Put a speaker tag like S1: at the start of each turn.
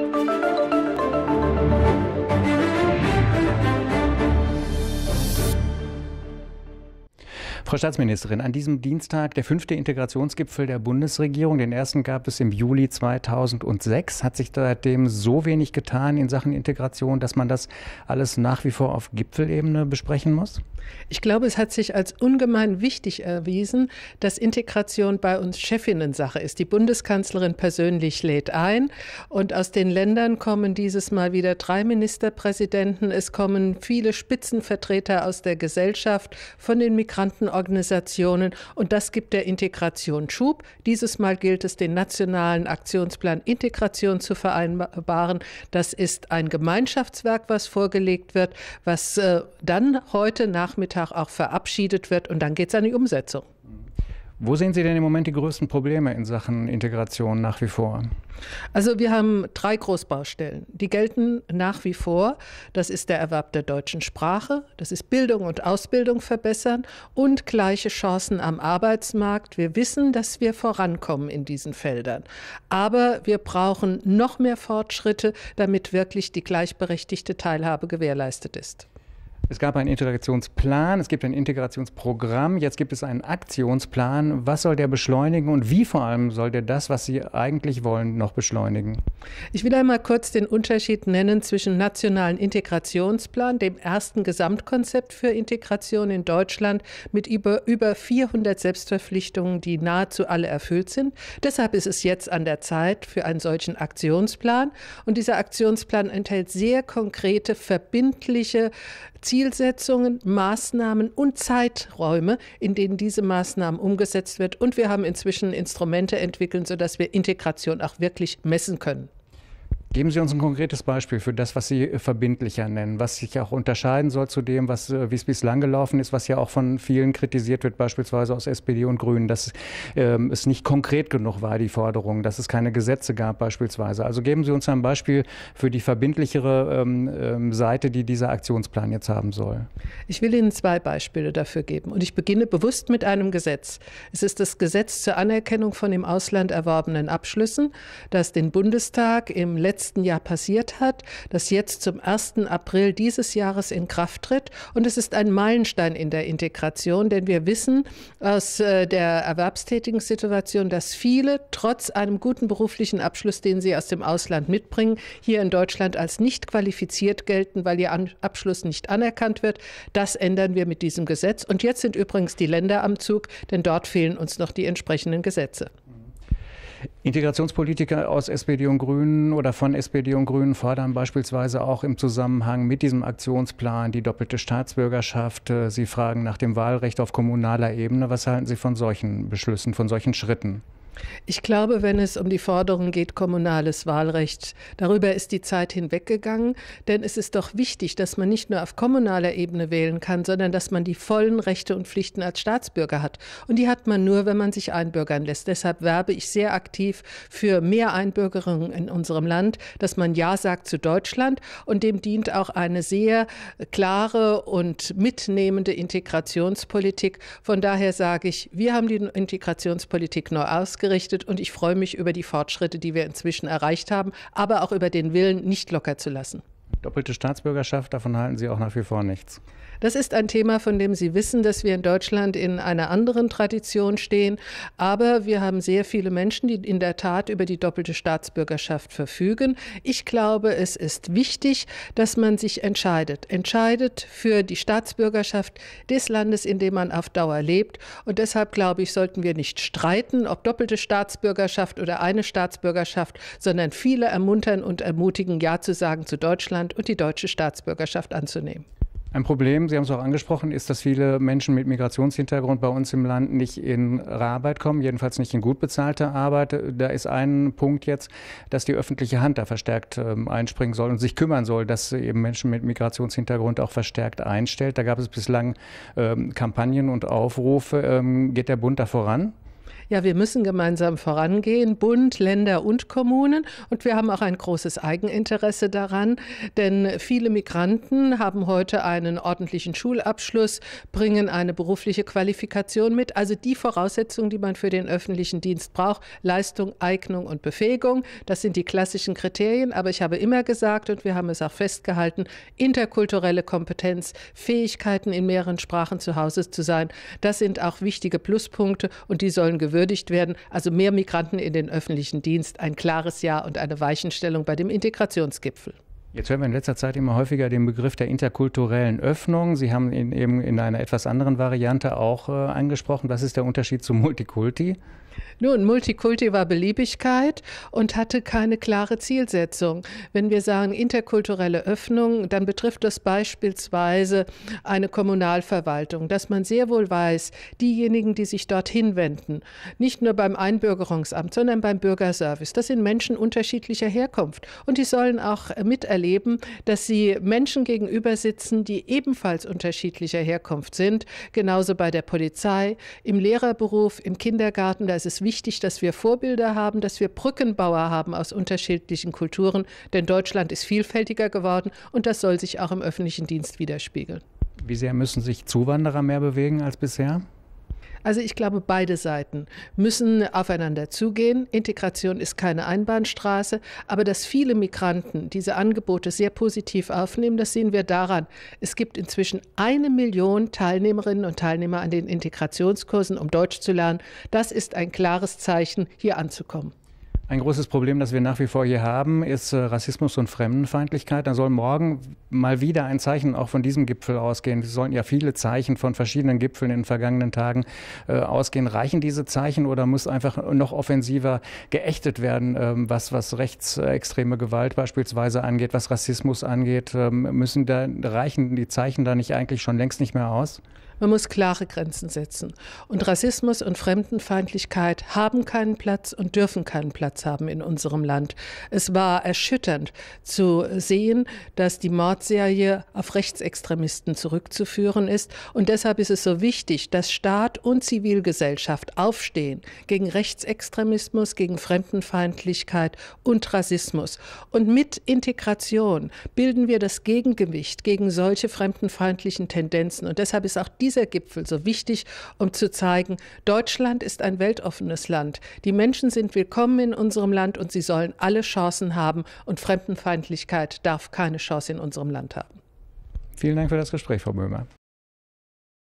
S1: Música Frau Staatsministerin, an diesem Dienstag der fünfte Integrationsgipfel der Bundesregierung. Den ersten gab es im Juli 2006. Hat sich seitdem so wenig getan in Sachen Integration, dass man das alles nach wie vor auf Gipfelebene besprechen muss?
S2: Ich glaube, es hat sich als ungemein wichtig erwiesen, dass Integration bei uns Chefinnensache ist. Die Bundeskanzlerin persönlich lädt ein und aus den Ländern kommen dieses Mal wieder drei Ministerpräsidenten. Es kommen viele Spitzenvertreter aus der Gesellschaft, von den Migranten Organisationen und das gibt der Integration Schub. Dieses Mal gilt es, den nationalen Aktionsplan Integration zu vereinbaren. Das ist ein Gemeinschaftswerk, was vorgelegt wird, was äh, dann heute Nachmittag auch verabschiedet wird und dann geht es an die Umsetzung.
S1: Wo sehen Sie denn im Moment die größten Probleme in Sachen Integration nach wie vor? Also wir haben
S2: drei Großbaustellen. Die gelten nach wie vor. Das ist der Erwerb der deutschen Sprache, das ist Bildung und Ausbildung verbessern und gleiche Chancen am Arbeitsmarkt. Wir wissen, dass wir vorankommen in diesen Feldern. Aber wir brauchen noch mehr Fortschritte, damit wirklich die gleichberechtigte Teilhabe gewährleistet ist.
S1: Es gab einen Integrationsplan, es gibt ein Integrationsprogramm, jetzt gibt es einen Aktionsplan. Was soll der beschleunigen und wie vor allem soll der das, was Sie eigentlich wollen, noch beschleunigen?
S2: Ich will einmal kurz den Unterschied nennen zwischen nationalen Integrationsplan, dem ersten Gesamtkonzept für Integration in Deutschland mit über, über 400 Selbstverpflichtungen, die nahezu alle erfüllt sind. Deshalb ist es jetzt an der Zeit für einen solchen Aktionsplan. Und dieser Aktionsplan enthält sehr konkrete, verbindliche Zielsetzungen, Maßnahmen und Zeiträume, in denen diese Maßnahmen umgesetzt werden. Und wir haben inzwischen Instrumente entwickelt, sodass wir Integration auch wirklich messen können.
S1: Geben Sie uns ein konkretes Beispiel für das, was Sie äh, verbindlicher nennen, was sich auch unterscheiden soll zu dem, was, äh, wie es bislang gelaufen ist, was ja auch von vielen kritisiert wird, beispielsweise aus SPD und Grünen, dass ähm, es nicht konkret genug war, die Forderung, dass es keine Gesetze gab beispielsweise. Also geben Sie uns ein Beispiel für die verbindlichere ähm, ähm, Seite, die dieser Aktionsplan jetzt haben soll.
S2: Ich will Ihnen zwei Beispiele dafür geben und ich beginne bewusst mit einem Gesetz. Es ist das Gesetz zur Anerkennung von im Ausland erworbenen Abschlüssen, das den Bundestag im letzten letzten Jahr passiert hat, das jetzt zum 1. April dieses Jahres in Kraft tritt. Und es ist ein Meilenstein in der Integration, denn wir wissen aus äh, der erwerbstätigen Situation, dass viele trotz einem guten beruflichen Abschluss, den sie aus dem Ausland mitbringen, hier in Deutschland als nicht qualifiziert gelten, weil ihr Abschluss nicht anerkannt wird. Das ändern wir mit diesem Gesetz. Und jetzt sind übrigens die Länder am Zug, denn dort fehlen uns noch die entsprechenden Gesetze.
S1: Integrationspolitiker aus SPD und Grünen oder von SPD und Grünen fordern beispielsweise auch im Zusammenhang mit diesem Aktionsplan die doppelte Staatsbürgerschaft. Äh, Sie fragen nach dem Wahlrecht auf kommunaler Ebene. Was halten Sie von solchen Beschlüssen, von solchen Schritten?
S2: Ich glaube, wenn es um die Forderung geht, kommunales Wahlrecht, darüber ist die Zeit hinweggegangen, denn es ist doch wichtig, dass man nicht nur auf kommunaler Ebene wählen kann, sondern dass man die vollen Rechte und Pflichten als Staatsbürger hat. Und die hat man nur, wenn man sich einbürgern lässt. Deshalb werbe ich sehr aktiv für mehr Einbürgerung in unserem Land, dass man Ja sagt zu Deutschland und dem dient auch eine sehr klare und mitnehmende Integrationspolitik. Von daher sage ich, wir haben die Integrationspolitik neu ausgearbeitet ausgerichtet und ich freue mich über die Fortschritte, die wir inzwischen erreicht haben, aber auch über den Willen, nicht locker zu lassen.
S1: Doppelte Staatsbürgerschaft, davon halten Sie auch nach wie vor nichts.
S2: Das ist ein Thema, von dem Sie wissen, dass wir in Deutschland in einer anderen Tradition stehen. Aber wir haben sehr viele Menschen, die in der Tat über die doppelte Staatsbürgerschaft verfügen. Ich glaube, es ist wichtig, dass man sich entscheidet. Entscheidet für die Staatsbürgerschaft des Landes, in dem man auf Dauer lebt. Und deshalb glaube ich, sollten wir nicht streiten, ob doppelte Staatsbürgerschaft oder eine Staatsbürgerschaft, sondern viele ermuntern und ermutigen, Ja zu sagen zu Deutschland und die deutsche Staatsbürgerschaft anzunehmen.
S1: Ein Problem, Sie haben es auch angesprochen, ist, dass viele Menschen mit Migrationshintergrund bei uns im Land nicht in Arbeit kommen, jedenfalls nicht in gut bezahlte Arbeit. Da ist ein Punkt jetzt, dass die öffentliche Hand da verstärkt ähm, einspringen soll und sich kümmern soll, dass eben Menschen mit Migrationshintergrund auch verstärkt einstellt. Da gab es bislang ähm, Kampagnen und Aufrufe. Ähm, geht der Bund da voran?
S2: Ja, wir müssen gemeinsam vorangehen, Bund, Länder und Kommunen. Und wir haben auch ein großes Eigeninteresse daran, denn viele Migranten haben heute einen ordentlichen Schulabschluss, bringen eine berufliche Qualifikation mit. Also die Voraussetzungen, die man für den öffentlichen Dienst braucht, Leistung, Eignung und Befähigung, das sind die klassischen Kriterien. Aber ich habe immer gesagt und wir haben es auch festgehalten, interkulturelle Kompetenz, Fähigkeiten in mehreren Sprachen zu Hause zu sein, das sind auch wichtige Pluspunkte und die sollen gewinnen gewürdigt werden. Also mehr Migranten in den öffentlichen Dienst, ein klares Ja und eine Weichenstellung bei dem Integrationsgipfel.
S1: Jetzt hören wir in letzter Zeit immer häufiger den Begriff der interkulturellen Öffnung. Sie haben ihn eben in einer etwas anderen Variante auch äh, angesprochen. Was ist der Unterschied zu Multikulti?
S2: Nun, Multikulti war Beliebigkeit und hatte keine klare Zielsetzung. Wenn wir sagen interkulturelle Öffnung, dann betrifft das beispielsweise eine Kommunalverwaltung, dass man sehr wohl weiß, diejenigen, die sich dorthin wenden, nicht nur beim Einbürgerungsamt, sondern beim Bürgerservice, das sind Menschen unterschiedlicher Herkunft. Und die sollen auch miterleben, dass sie Menschen gegenüber sitzen, die ebenfalls unterschiedlicher Herkunft sind, genauso bei der Polizei, im Lehrerberuf, im Kindergarten, da es ist wichtig, dass wir Vorbilder haben, dass wir Brückenbauer haben aus unterschiedlichen Kulturen, denn Deutschland ist vielfältiger geworden und das soll sich auch im öffentlichen Dienst widerspiegeln.
S1: Wie sehr müssen sich Zuwanderer mehr bewegen als bisher?
S2: Also ich glaube, beide Seiten müssen aufeinander zugehen. Integration ist keine Einbahnstraße, aber dass viele Migranten diese Angebote sehr positiv aufnehmen, das sehen wir daran. Es gibt inzwischen eine Million Teilnehmerinnen und Teilnehmer an den Integrationskursen, um Deutsch zu lernen. Das ist ein klares Zeichen, hier anzukommen.
S1: Ein großes Problem, das wir nach wie vor hier haben, ist äh, Rassismus und Fremdenfeindlichkeit. Da soll morgen mal wieder ein Zeichen auch von diesem Gipfel ausgehen. Es sollen ja viele Zeichen von verschiedenen Gipfeln in den vergangenen Tagen äh, ausgehen. Reichen diese Zeichen oder muss einfach noch offensiver geächtet werden, ähm, was, was rechtsextreme Gewalt beispielsweise angeht, was Rassismus angeht? Ähm, müssen da, reichen die Zeichen da nicht eigentlich schon längst nicht mehr aus?
S2: Man muss klare Grenzen setzen. Und Rassismus und Fremdenfeindlichkeit haben keinen Platz und dürfen keinen Platz haben in unserem Land. Es war erschütternd zu sehen, dass die Mordserie auf Rechtsextremisten zurückzuführen ist. Und deshalb ist es so wichtig, dass Staat und Zivilgesellschaft aufstehen gegen Rechtsextremismus, gegen Fremdenfeindlichkeit und Rassismus. Und mit Integration bilden wir das Gegengewicht gegen solche fremdenfeindlichen Tendenzen. Und deshalb ist auch diese dieser Gipfel so wichtig, um zu zeigen, Deutschland ist ein weltoffenes Land. Die Menschen sind willkommen in unserem Land und sie sollen alle Chancen haben und Fremdenfeindlichkeit darf keine Chance in unserem Land haben.
S1: Vielen Dank für das Gespräch, Frau Böhmer.